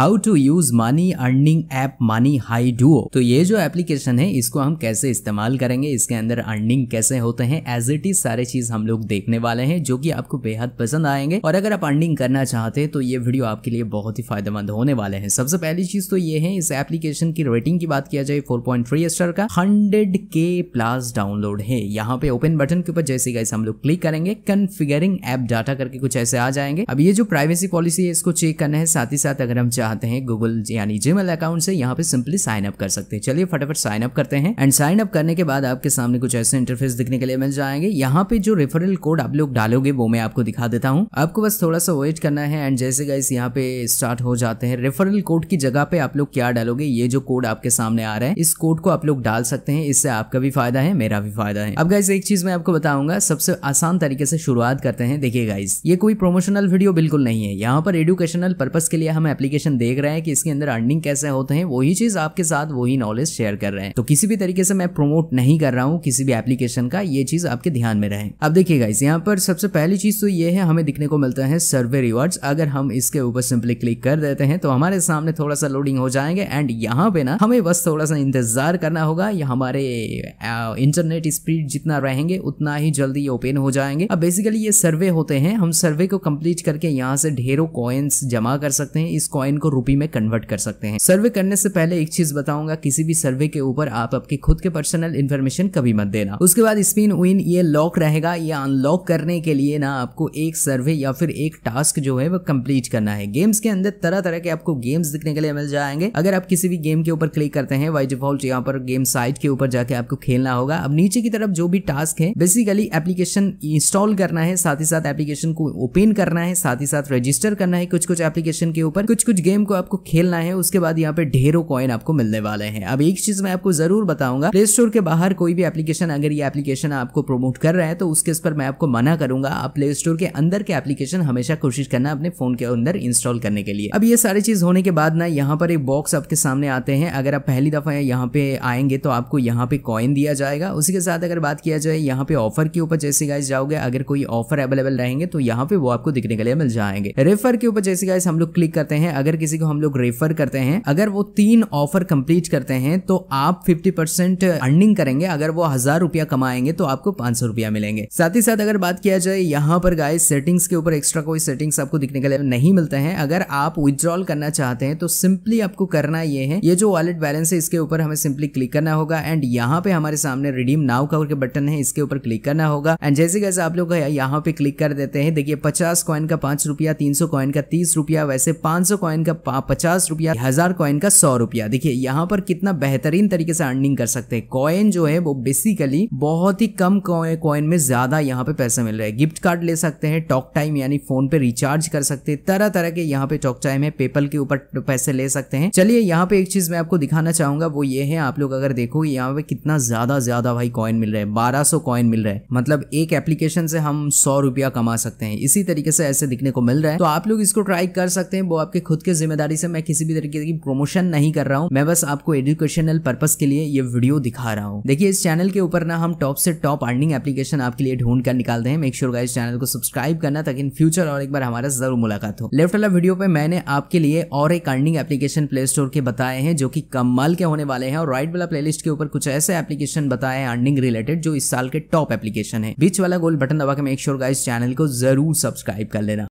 how to use money earning app money हाई डुओ तो ये जो एप्लीकेशन है इसको हम कैसे इस्तेमाल करेंगे इसके अंदर अर्निंग कैसे होते हैं एज इट इज सारे चीज हम लोग देखने वाले हैं जो कि आपको बेहद पसंद आएंगे और अगर आप अर्निंग करना चाहते हैं तो ये वीडियो आपके लिए बहुत ही फायदेमंद होने वाले हैं सबसे पहली चीज तो ये है इस एप्लीकेशन की रेटिंग की बात किया जाए फोर पॉइंट थ्री स्टार का हंड्रेड के प्लस डाउनलोड है यहाँ पे ओपन बटन के ऊपर जैसे गाइस हम लोग क्लिक करेंगे कन्फिगरिंग एप डाटा करके कुछ ऐसे आ जाएंगे अब ये जो प्राइवेसी पॉलिसी है इसको चेक करना है साथ ही साथ अगर हम चाहते चाहते हैं गूगल यानी जीमेल अकाउंट से यहाँ पे सिंपली साइन अप कर सकते हैं चलिए फटाफट साइन अप करते हैं एंड साइन अप करने के बाद आपके सामने कुछ ऐसे इंटरफेस दिखने के लिए मिल जाएंगे यहाँ पे जो रेफरल कोड आप लोग डालोगे वो मैं आपको दिखा देता हूँ आपको बस थोड़ा सा वेट करना है एंड जैसे गाइस यहाँ पे स्टार्ट हो जाते हैं रेफरल कोड की जगह पे आप लोग क्या डालोगे ये जो कोड आपके सामने आ रहा है इस कोड को आप लोग डाल सकते हैं इससे आपका भी फायदा है मेरा भी फायदा है अब गाइस एक चीज मैं आपको बताऊंगा सबसे आसान तरीके से शुरुआत करते हैं देखिए गाइस ये कोई प्रोमोशनल वीडियो बिल्कुल नहीं है यहाँ पर एडुकेशनल पर्पज के लिए हम एप्लीकेशन देख रहे हैं कि इसके अंदर अर्निंग कैसे होते हैं वही चीज आपके साथ वही नॉलेज शेयर कर रहे हैं तो किसी भी तरीके से मैं प्रमोट नहीं कर रहा हूँ किसी भी एप्लीकेशन का ये चीज आपके ध्यान में रहे अब देखिएगा इस यहाँ पर सबसे पहली चीज तो ये है हमें दिखने को मिलता है सर्वे रिवार्ड्स अगर हम इसके ऊपर सिंपली क्लिक कर देते हैं तो हमारे सामने थोड़ा सा लोडिंग हो जाएंगे एंड यहाँ पे ना हमें बस थोड़ा सा इंतजार करना होगा या हमारे इंटरनेट स्पीड जितना रहेंगे उतना ही जल्दी ये ओपन हो जाएंगे अब बेसिकली ये सर्वे होते हैं हम सर्वे को कंप्लीट करके यहाँ से ढेरों कॉइन्स जमा कर सकते हैं इस कॉइन को रूपी में कन्वर्ट कर सकते हैं सर्वे करने से पहले एक चीज बताऊंगा किसी भी सर्वे के ऊपर आप आपके खुद के पर्सनल इन्फॉर्मेशन कभी मत देना उसके बाद स्पिन विन ये लॉक रहेगा या अनलॉक करने के लिए ना आपको एक सर्वे या फिर एक टास्क जो है वो कंप्लीट करना है गेम्स के अंदर तरह तरह के आपको गेम्स दिखने के लिए मिल जाएंगे अगर आप किसी भी गेम के ऊपर क्लिक करते हैं वाई डिफॉल्ट यहाँ पर गेम साइट के ऊपर जाके आपको खेलना होगा अब नीचे की तरफ जो भी टास्क है बेसिकली एप्लीकेशन इंस्टॉल करना है साथ ही साथ एप्लीकेशन को ओपन करना है साथ ही साथ रजिस्टर करना है कुछ कुछ एप्लीकेशन के ऊपर कुछ कुछ गेम को आपको खेलना है उसके बाद यहाँ पे ढेरों कॉइन आपको मिलने वाले हैं अब एक चीज मैं आपको जरूर बताऊंगा प्ले स्टोर के बाहर कोई भी एप्लीकेशन अगर ये एप्लीकेशन आपको प्रमोट कर रहा है तो उसके इस पर मैं आपको मना करूंगा आप प्ले स्टोर के अंदर के एप्लीकेशन हमेशा कोशिश करना अपने फोन के अंदर इंस्टॉल करने के लिए अब ये सारी चीज होने के बाद ना यहाँ पर एक बॉक्स आपके सामने आते हैं अगर आप पहली दफा यहाँ पे आएंगे तो आपको यहाँ पे कॉइन दिया जाएगा उसी के साथ अगर बात किया जाए यहाँ पे ऑफर के ऊपर जैसे गाइस जाओगे अगर कोई ऑफर अवेलेबल रहेंगे तो यहाँ पे वो आपको दिखने के लिए मिल जाएंगे रेफर के ऊपर जैसे गाइस हम लोग क्लिक करते हैं अगर किसी को हम लोग रेफर करते हैं अगर वो तीन ऑफर कंप्लीट करते हैं तो आप फिफ्टी परसेंट अर्निंग करेंगे अगर वो हजार रुपया कमाएंगे तो आपको पांच सौ रुपया मिलेंगे साथ ही साथ अगर बात किया जाए यहाँ पर गाय सेटिंग्स के ऊपर एक्स्ट्रा कोई सेटिंग्स आपको दिखने के लिए नहीं मिलते हैं अगर आप विद्रॉल करना चाहते हैं तो सिंपली आपको करना ये है ये जो वॉलेट बैलेंस है इसके ऊपर हमें सिंपली क्लिक करना होगा एंड यहाँ पे हमारे सामने रिडीम नाउ कवर के बटन है इसके ऊपर क्लिक करना होगा एंड जैसे कैसे आप लोग यहाँ पे क्लिक कर देते हैं देखिए पचास कॉइन का पांच रुपया तीन सौ कॉइन का तीस रुपया वैसे पांच सौ कॉइन का पचास रुपया हजार कॉइन का सौ रुपया देखिए यहाँ पर कितना बेहतरीन तरीके से अर्निंग कर सकते हैं कॉइन जो है वो बेसिकली बहुत ही कम कॉइन में ज्यादा यहाँ पे पैसा मिल रहा है गिफ्ट कार्ड ले सकते हैं टॉक टाइम यानी फोन पे रिचार्ज कर सकते हैं तरह तरह के यहाँ पे टॉक टाइम है पेपल के ऊपर पैसे ले सकते हैं चलिए यहाँ पे एक चीज मैं आपको दिखाना चाहूंगा वो ये है आप लोग अगर देखो यहाँ पे कितना ज्यादा ज्यादा भाई कॉइन मिल रहा है बारह कॉइन मिल रहा है मतलब एक एप्लीकेशन से हम सौ रुपया कमा सकते हैं इसी तरीके से ऐसे दिखने को मिल रहा है तो आप लोग इसको ट्राई कर सकते हैं वो आपके खुद के जिम्मेदारी से मैं किसी भी तरीके की प्रमोशन नहीं कर रहा हूँ मैं बस आपको एजुकेशनल पर्पज के लिए ये वीडियो दिखा रहा हूँ देखिए इस चैनल के ऊपर ना हम टॉप से टॉप अर्निंग एप्लीकेशन आपके लिए ढूंढ कर निकालते हैं मेक श्योर का इस चैनल को सब्सक्राइब करना ताकि इन फ्यूचर और एक बार हमारा जरूर मुलाकात हो लेफ्ट वाला वीडियो पे मैंने आपके लिए और एक अर्निंग एप्लीकेशन प्ले स्टोर के बताए हैं जो कि कमाल के होने वाले हैं और राइट वाला प्लेलिस्ट के ऊपर कुछ ऐसे एप्लीकेशन बताए हैं अर्निंग रिलेटेड जो इस साल के टॉप एप्लीकेशन है बीच वाला गोल बटन दबा के मेक श्योर का इस चैनल को जरूर सब्सक्राइब कर लेना